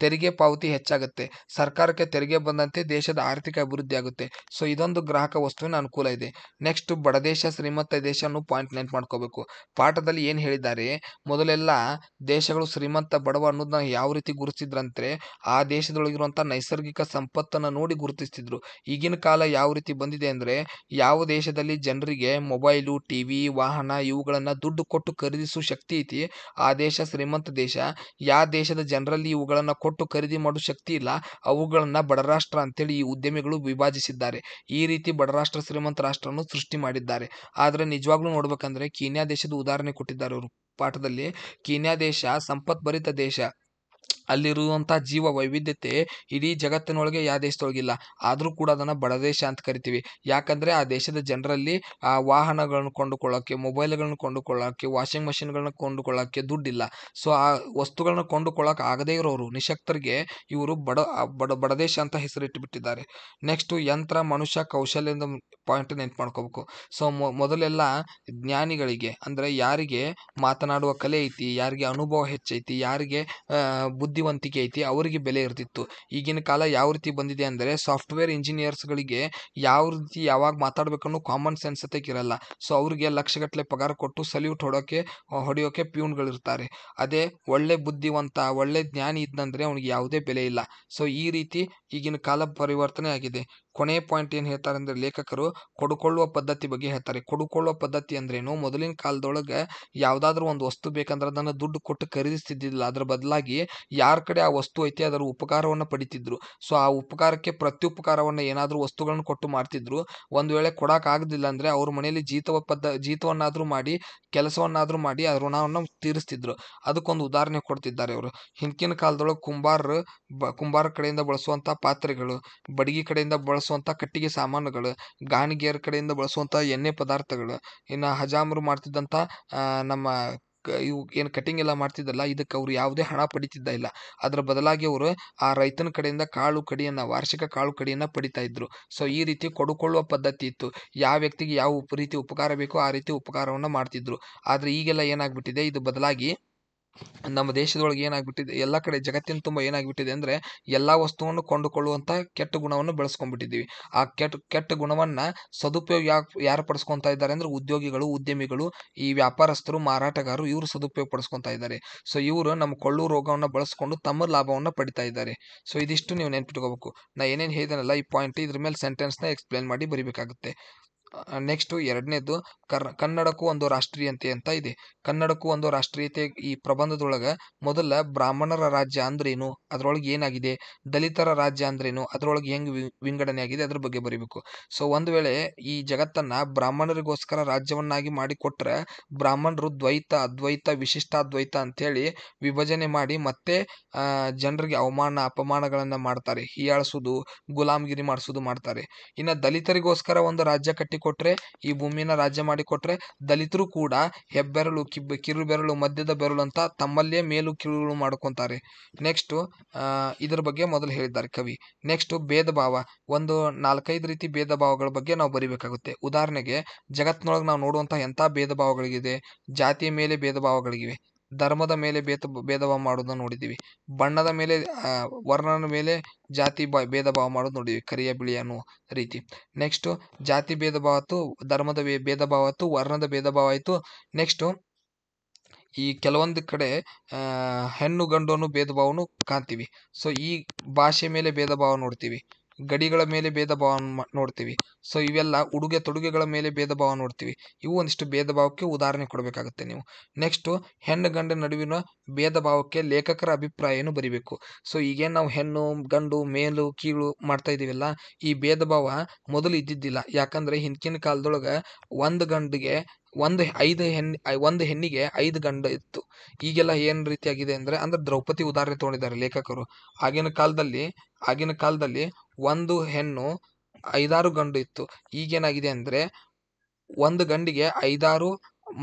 ತೆರಿಗೆ ಪಾವತಿ ಹೆಚ್ಚಾಗುತ್ತೆ ಸರ್ಕಾರಕ್ಕೆ ತೆರಿಗೆ ಬಂದಂತೆ ದೇಶದ ಆರ್ಥಿಕ ಅಭಿವೃದ್ಧಿ ಆಗುತ್ತೆ ಸೊ ಇದೊಂದು ಗ್ರಾಹಕ ವಸ್ತುವಿನ ಅನುಕೂಲ ಇದೆ ನೆಕ್ಸ್ಟ್ ದೇಶ ಶ್ರೀಮಂತ ದೇಶ ಅನ್ನು ಪಾಯಿಂಟ್ ನೆನ್ಪು ಮಾಡ್ಕೋಬೇಕು ಪಾಠದಲ್ಲಿ ಏನು ಹೇಳಿದ್ದಾರೆ ಮೊದಲೆಲ್ಲ ದೇಶಗಳು ಶ್ರೀಮಂತ ಬಡವ ಅನ್ನೋದನ್ನ ಯಾವ ರೀತಿ ಗುರುತಿಸಿದ್ರಂತೆ ಆ ದೇಶದೊಳಗಿರುವಂಥ ನೈಸರ್ಗಿಕ ಸಂಪತ್ತನ್ನು ನೋಡಿ ಗುರುತಿಸ್ತಿದ್ರು ಈಗಿನ ಕಾಲ ಯಾವ ರೀತಿ ಬಂದಿದೆ ಅಂದರೆ ಯಾವ ದೇಶದಲ್ಲಿ ಜನರಿಗೆ ಮೊಬೈಲು ಟಿ ವಿ ವಾಹನ ಇವುಗಳನ್ನು ದುಡ್ಡು ಕೊಟ್ಟು ಖರೀದಿಸುವ ಶಕ್ತಿ ಐತಿ ಆ ದೇಶ ಶ್ರೀಮಂತ ದೇಶ ಯಾವ ದೇಶದ ಜನರಲ್ಲಿ ಇವುಗಳನ್ನು ಕೊಟ್ಟು ಖರೀದಿ ಮಾಡೋ ಶಕ್ತಿ ಇಲ್ಲ ಅವುಗಳನ್ನು ಬಡರಾಷ್ಟ್ರ ಅಂತೇಳಿ ಈ ಉದ್ಯಮಿಗಳು ವಿಭಾಜಿಸಿದ್ದಾರೆ ಈ ರೀತಿ ಬಡರಾಷ್ಟ್ರ ಶ್ರೀಮಂತ ರಾಷ್ಟ್ರವನ್ನು ಸೃಷ್ಟಿ ಮಾಡಿದ್ದಾರೆ ಆದರೆ ನಿಜವಾಗ್ಲೂ ನೋಡ್ಬೇಕಂದ್ರೆ ಕೀನ್ಯಾ ದೇಶದ ಉದಾಹರಣೆ ಕೊಟ್ಟಿದ್ದಾರೆ ಅವರು ಪಾಠದಲ್ಲಿ ಕೀನ್ಯಾ ದೇಶ ಭರಿತ ದೇಶ ಅಲ್ಲಿರುವಂಥ ಜೀವ ವೈವಿಧ್ಯತೆ ಇಡೀ ಜಗತ್ತಿನೊಳಗೆ ಯಾವ ದೇಶದೊಳಗಿಲ್ಲ ಆದರೂ ಕೂಡ ಅದನ್ನು ಬಡ ದೇಶ ಅಂತ ಕರಿತೀವಿ ಯಾಕಂದರೆ ಆ ದೇಶದ ಜನರಲ್ಲಿ ಆ ವಾಹನಗಳನ್ನು ಕೊಂಡುಕೊಳ್ಳೋಕ್ಕೆ ಮೊಬೈಲ್ಗಳನ್ನು ಕೊಂಡುಕೊಳ್ಳೋಕೆ ವಾಷಿಂಗ್ ಮಷಿನ್ಗಳನ್ನ ಕೊಂಡುಕೊಳ್ಳೋಕ್ಕೆ ದುಡ್ಡಿಲ್ಲ ಸೊ ಆ ವಸ್ತುಗಳನ್ನ ಕೊಂಡುಕೊಳ್ಳೋಕೆ ಆಗದೇ ಇರೋರು ನಿಶಕ್ತರಿಗೆ ಇವರು ಬಡ ಬಡ ಬಡ ದೇಶ ಅಂತ ಹೆಸರಿಟ್ಟುಬಿಟ್ಟಿದ್ದಾರೆ ನೆಕ್ಸ್ಟು ಯಂತ್ರ ಮನುಷ್ಯ ಕೌಶಲ್ಯದ ಪಾಯಿಂಟ್ ನೆನ್ಪು ಮಾಡ್ಕೋಬೇಕು ಸೊ ಮೊದಲೆಲ್ಲ ಜ್ಞಾನಿಗಳಿಗೆ ಅಂದರೆ ಯಾರಿಗೆ ಮಾತನಾಡುವ ಕಲೆ ಐತಿ ಯಾರಿಗೆ ಅನುಭವ ಹೆಚ್ಚೈತಿ ಯಾರಿಗೆ ಬುದ್ಧಿ ಬುದ್ಧಿವಂತಿಕೆ ಐತಿ ಅವರಿಗೆ ಬೆಲೆ ಇರ್ತಿತ್ತು ಈಗಿನ ಕಾಲ ಯಾವ ರೀತಿ ಬಂದಿದೆ ಅಂದರೆ ಸಾಫ್ಟ್ವೇರ್ ಇಂಜಿನಿಯರ್ಸ್ಗಳಿಗೆ ಯಾವ ರೀತಿ ಯಾವಾಗ ಮಾತಾಡಬೇಕನ್ನು ಕಾಮನ್ ಸೆನ್ಸ್ ಇರಲ್ಲ ಸೊ ಅವ್ರಿಗೆ ಲಕ್ಷಗಟ್ಟಲೆ ಪಗಾರ ಕೊಟ್ಟು ಸಲ್ಯೂಟ್ ಹೊಡೋಕ್ಕೆ ಹೊಡೆಯೋಕ್ಕೆ ಪ್ಯೂನ್ಗಳಿರ್ತಾರೆ ಅದೇ ಒಳ್ಳೆ ಬುದ್ಧಿವಂತ ಒಳ್ಳೆ ಜ್ಞಾನಿ ಇದ್ದಂದರೆ ಅವ್ನಿಗೆ ಯಾವುದೇ ಬೆಲೆ ಇಲ್ಲ ಸೊ ಈ ರೀತಿ ಈಗಿನ ಕಾಲ ಪರಿವರ್ತನೆ ಆಗಿದೆ ಕೊನೆಯ ಪಾಯಿಂಟ್ ಏನು ಹೇಳ್ತಾರೆ ಅಂದ್ರೆ ಲೇಖಕರು ಕೊಡುಕೊಳ್ಳುವ ಪದ್ಧತಿ ಬಗ್ಗೆ ಹೇಳ್ತಾರೆ ಕೊಡುಕೊಳ್ಳುವ ಪದ್ಧತಿ ಅಂದ್ರೇನು ಮೊದಲಿನ ಕಾಲದೊಳಗೆ ಯಾವುದಾದ್ರೂ ಒಂದು ವಸ್ತು ಬೇಕಂದ್ರೆ ಅದನ್ನು ದುಡ್ಡು ಕೊಟ್ಟು ಖರೀದಿಸ್ತಿದ್ದಿಲ್ಲ ಅದರ ಬದಲಾಗಿ ಯಾರ ಕಡೆ ಆ ವಸ್ತು ಐತಿ ಅದರ ಉಪಕಾರವನ್ನು ಪಡಿತಿದ್ರು ಸೊ ಆ ಉಪಕಾರಕ್ಕೆ ಪ್ರತ್ಯುಪಕಾರವನ್ನು ಏನಾದರೂ ವಸ್ತುಗಳನ್ನು ಕೊಟ್ಟು ಮಾಡ್ತಿದ್ರು ಒಂದು ವೇಳೆ ಕೊಡೋಕ್ಕಾಗದಿಲ್ಲ ಅಂದರೆ ಅವ್ರ ಮನೆಯಲ್ಲಿ ಜೀತವ ಪದ್ಧ ಜೀತವನ್ನಾದರೂ ಮಾಡಿ ಕೆಲಸವನ್ನಾದರೂ ಮಾಡಿ ಆ ಋಣವನ್ನು ತೀರಿಸ್ತಿದ್ರು ಅದಕ್ಕೊಂದು ಉದಾಹರಣೆ ಕೊಡ್ತಿದ್ದಾರೆ ಅವರು ಹಿಂದಿನ ಕಾಲದೊಳಗೆ ಕುಂಬಾರ ಬ ಕುಂಬಾರ ಕಡೆಯಿಂದ ಬಳಸುವಂಥ ಪಾತ್ರೆಗಳು ಬಡಗಿ ಕಡೆಯಿಂದ ಬಳಸುವಂಥ ಕಟ್ಟಿಗೆ ಸಾಮಾನುಗಳು ಗಾಣಿಗೆಯರ ಕಡೆಯಿಂದ ಬಳಸುವಂಥ ಎಣ್ಣೆ ಪದಾರ್ಥಗಳು ಇನ್ನು ಹಜಾಮರು ಮಾಡ್ತಿದ್ದಂಥ ನಮ್ಮ ಕ ಏನು ಕಟಿಂಗ್ ಎಲ್ಲ ಮಾಡ್ತಿದ್ದಲ್ಲ ಇದಕ್ಕೆ ಅವರು ಯಾವುದೇ ಹಣ ಪಡಿತಿದ್ದ ಇಲ್ಲ ಅದರ ಬದಲಾಗಿ ಅವರು ಆ ರೈತನ ಕಡೆಯಿಂದ ಕಾಳು ಕಡಿಯನ್ನು ವಾರ್ಷಿಕ ಕಾಳು ಕಡಿಯನ್ನು ಪಡಿತಾ ಇದ್ದರು ಸೊ ಈ ರೀತಿ ಕೊಡುಕೊಳ್ಳುವ ಪದ್ಧತಿ ಇತ್ತು ಯಾವ ವ್ಯಕ್ತಿಗೆ ಯಾವ ಉಪ ರೀತಿ ಉಪಕಾರ ಬೇಕೋ ಆ ರೀತಿ ಉಪಕಾರವನ್ನು ಮಾಡ್ತಿದ್ರು ಆದರೆ ಈಗೆಲ್ಲ ಏನಾಗ್ಬಿಟ್ಟಿದೆ ಇದು ಬದಲಾಗಿ ನಮ್ಮ ದೇಶದೊಳಗೆ ಏನಾಗ್ಬಿಟ್ಟಿದೆ ಎಲ್ಲ ಕಡೆ ಜಗತ್ತಿನ ತುಂಬ ಏನಾಗ್ಬಿಟ್ಟಿದೆ ಅಂದರೆ ಎಲ್ಲ ವಸ್ತುವನ್ನು ಕೊಂಡುಕೊಳ್ಳುವಂಥ ಕೆಟ್ಟ ಗುಣವನ್ನು ಬೆಳೆಸ್ಕೊಂಡ್ಬಿಟ್ಟಿದ್ದೀವಿ ಆ ಕೆಟ್ಟ ಕೆಟ್ಟ ಗುಣವನ್ನು ಸದುಪಯೋಗ ಯಾಕೆ ಯಾರು ಪಡಿಸ್ಕೊತಾ ಇದ್ದಾರೆ ಅಂದರೆ ಉದ್ಯೋಗಿಗಳು ಉದ್ಯಮಿಗಳು ಈ ವ್ಯಾಪಾರಸ್ಥರು ಮಾರಾಟಗಾರರು ಇವರು ಸದುಪಯೋಗ ಪಡಿಸ್ಕೊತಾ ಇದ್ದಾರೆ ಸೊ ಇವರು ನಮ್ಮ ಕೊಳ್ಳು ರೋಗವನ್ನು ಬಳಸ್ಕೊಂಡು ತಮ್ಮ ಲಾಭವನ್ನು ಪಡಿತಾ ಇದ್ದಾರೆ ಸೊ ಇದಿಷ್ಟು ನೀವು ನೆನ್ಪಿಟ್ಕೋಬೇಕು ನಾ ಏನೇನು ಹೇಳಿದನಲ್ಲ ಈ ಪಾಯಿಂಟ್ ಇದ್ರ ಮೇಲೆ ಸೆಂಟೆನ್ಸ್ನ ಎಕ್ಸ್ಪ್ಲೇನ್ ಮಾಡಿ ಬರೀಬೇಕಾಗುತ್ತೆ ನೆಕ್ಸ್ಟು ಎರಡನೇದು ಕರ್ ಕನ್ನಡಕ್ಕೂ ಒಂದು ರಾಷ್ಟ್ರೀಯತೆ ಅಂತ ಇದೆ ಕನ್ನಡಕ್ಕೂ ಒಂದು ರಾಷ್ಟ್ರೀಯತೆ ಈ ಪ್ರಬಂಧದೊಳಗೆ ಮೊದಲ ಬ್ರಾಹ್ಮಣರ ರಾಜ್ಯ ಅಂದ್ರೇನು ಅದರೊಳಗೆ ಏನಾಗಿದೆ ದಲಿತರ ರಾಜ್ಯ ಅಂದ್ರೇನು ಅದರೊಳಗೆ ಹೆಂಗೆ ವಿಂಗಡಣೆ ಆಗಿದೆ ಅದ್ರ ಬಗ್ಗೆ ಬರೀಬೇಕು ಸೊ ಒಂದು ವೇಳೆ ಈ ಜಗತ್ತನ್ನು ಬ್ರಾಹ್ಮಣರಿಗೋಸ್ಕರ ರಾಜ್ಯವನ್ನಾಗಿ ಮಾಡಿಕೊಟ್ರೆ ಬ್ರಾಹ್ಮಣರು ದ್ವೈತ ಅದ್ವೈತ ವಿಶಿಷ್ಟಾದ್ವೈತ ಹೇಳಿ ವಿಭಜನೆ ಮಾಡಿ ಮತ್ತೆ ಜನರಿಗೆ ಅವಮಾನ ಅಪಮಾನಗಳನ್ನು ಮಾಡ್ತಾರೆ ಹೀಯಾಳಿಸೋದು ಗುಲಾಮಗಿರಿ ಮಾಡಿಸೋದು ಮಾಡ್ತಾರೆ ಇನ್ನು ದಲಿತರಿಗೋಸ್ಕರ ಒಂದು ರಾಜ್ಯ ಕಟ್ಟಿ ಮಾಡಿಕೊಟ್ರೆ ಈ ಭೂಮಿನ ರಾಜ್ಯ ಮಾಡಿಕೊಟ್ರೆ ದಲಿತರು ಕೂಡ ಹೆಬ್ಬೆರಳು ಕಿಬ್ಬ ಕಿರು ಬೆರಳು ಮಧ್ಯದ ಬೆರಳು ಅಂತ ತಮ್ಮಲ್ಲೇ ಮೇಲು ಕಿರುಗಳು ಮಾಡ್ಕೊತಾರೆ ನೆಕ್ಸ್ಟು ಇದ್ರ ಬಗ್ಗೆ ಮೊದಲು ಹೇಳಿದ್ದಾರೆ ಕವಿ ನೆಕ್ಸ್ಟು ಭೇದ ಭಾವ ಒಂದು ನಾಲ್ಕೈದು ರೀತಿ ಭೇದ ಭಾವಗಳ ಬಗ್ಗೆ ನಾವು ಬರಿಬೇಕಾಗುತ್ತೆ ಉದಾಹರಣೆಗೆ ಜಗತ್ತಿನೊಳಗೆ ನಾವು ನೋಡುವಂಥ ಎಂಥ ಭೇದ ಭಾವಗಳಿಗಿದೆ ಜಾತಿಯ ಮೇಲೆ ಭೇದ ಭಾವಗಳಿವೆ ಧರ್ಮದ ಮೇಲೆ ಭೇದ ಭಾವ ಮಾಡೋದನ್ನ ನೋಡಿದ್ದೀವಿ ಬಣ್ಣದ ಮೇಲೆ ವರ್ಣನ ಮೇಲೆ ಜಾತಿ ಬ ಭೇದ ಭಾವ ಮಾಡೋದು ನೋಡಿದೀವಿ ಕರಿಯ ಬಿಳಿ ಅನ್ನೋ ರೀತಿ ನೆಕ್ಸ್ಟು ಜಾತಿ ಭೇದ ಭಾವ ಆಯ್ತು ಧರ್ಮದ ಭೇದ ಭಾವ ಆಯ್ತು ವರ್ಣದ ಭೇದ ಭಾವ ಆಯಿತು ನೆಕ್ಸ್ಟು ಈ ಕೆಲವೊಂದು ಕಡೆ ಹೆಣ್ಣು ಗಂಡು ಅನ್ನೋ ಭೇದ ಭಾವನು ಕಾಣ್ತೀವಿ ಸೊ ಈ ಭಾಷೆ ಮೇಲೆ ಭೇದ ಭಾವ ನೋಡ್ತೀವಿ ಗಡಿಗಳ ಮೇಲೆ ಭೇದ ಭಾವ ನೋಡ್ತೀವಿ ಸೊ ಇವೆಲ್ಲ ಉಡುಗೆ ತೊಡುಗೆಗಳ ಮೇಲೆ ಭೇದ ಭಾವ ನೋಡ್ತೀವಿ ಇವು ಒಂದಿಷ್ಟು ಭೇದ ಭಾವಕ್ಕೆ ಉದಾಹರಣೆ ಕೊಡಬೇಕಾಗುತ್ತೆ ನೀವು ನೆಕ್ಸ್ಟು ಹೆಣ್ಣು ಗಂಡ ನಡುವಿನ ಭೇದ ಭಾವಕ್ಕೆ ಲೇಖಕರ ಅಭಿಪ್ರಾಯನೂ ಬರಿಬೇಕು ಸೊ ಈಗೇನು ನಾವು ಹೆಣ್ಣು ಗಂಡು ಮೇಲು ಕೀಳು ಮಾಡ್ತಾ ಇದೀವಲ್ಲ ಈ ಭೇದ ಭಾವ ಮೊದಲು ಇದ್ದಿದ್ದಿಲ್ಲ ಯಾಕಂದರೆ ಹಿಂದಿನ ಕಾಲದೊಳಗೆ ಒಂದು ಗಂಡಿಗೆ ಒಂದು ಐದು ಹೆಣ್ಣು ಒಂದು ಹೆಣ್ಣಿಗೆ ಐದು ಗಂಡು ಇತ್ತು ಈಗೆಲ್ಲ ಏನು ರೀತಿಯಾಗಿದೆ ಅಂದರೆ ಅಂದ್ರೆ ದ್ರೌಪದಿ ಉದಾಹರಣೆ ತೊಗೊಂಡಿದ್ದಾರೆ ಲೇಖಕರು ಆಗಿನ ಕಾಲದಲ್ಲಿ ಆಗಿನ ಕಾಲದಲ್ಲಿ ಒಂದು ಹೆಣ್ಣು ಐದಾರು ಗಂಡು ಇತ್ತು ಈಗೇನಾಗಿದೆ ಅಂದರೆ ಒಂದು ಗಂಡಿಗೆ ಐದಾರು